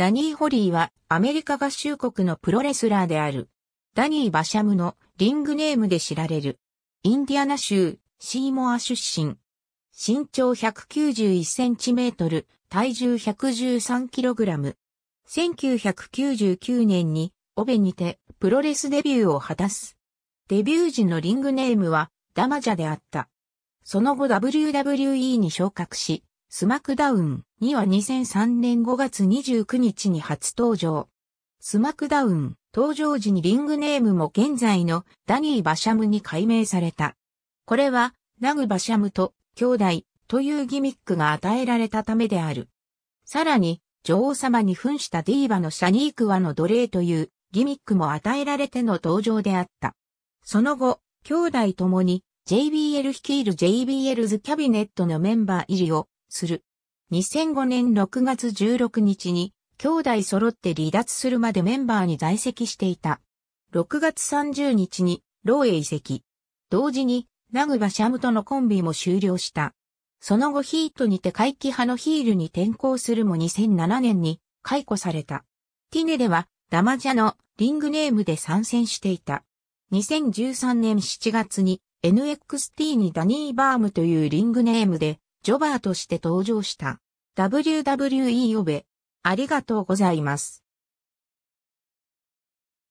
ダニー・ホリーはアメリカ合衆国のプロレスラーである。ダニー・バシャムのリングネームで知られる。インディアナ州シーモア出身。身長 191cm、体重 113kg。1999年に、オベにて、プロレスデビューを果たす。デビュー時のリングネームは、ダマジャであった。その後 WWE に昇格し、スマクダウンには2003年5月29日に初登場。スマクダウン登場時にリングネームも現在のダニー・バシャムに改名された。これはナグ・バシャムと兄弟というギミックが与えられたためである。さらに女王様に扮したディーバのシャニークワの奴隷というギミックも与えられての登場であった。その後、兄弟ともに JBL 率いる JBL's キャビネットのメンバー入りをする。2005年6月16日に、兄弟揃って離脱するまでメンバーに在籍していた。6月30日に、ローへ移籍。同時に、ナグバシャムとのコンビも終了した。その後ヒートにて回帰派のヒールに転向するも2007年に解雇された。ティネではダマジャのリングネームで参戦していた。2013年7月に NXT にダニー・バームというリングネームでジョバーとして登場した。WWE 呼べ、ありがとうございます。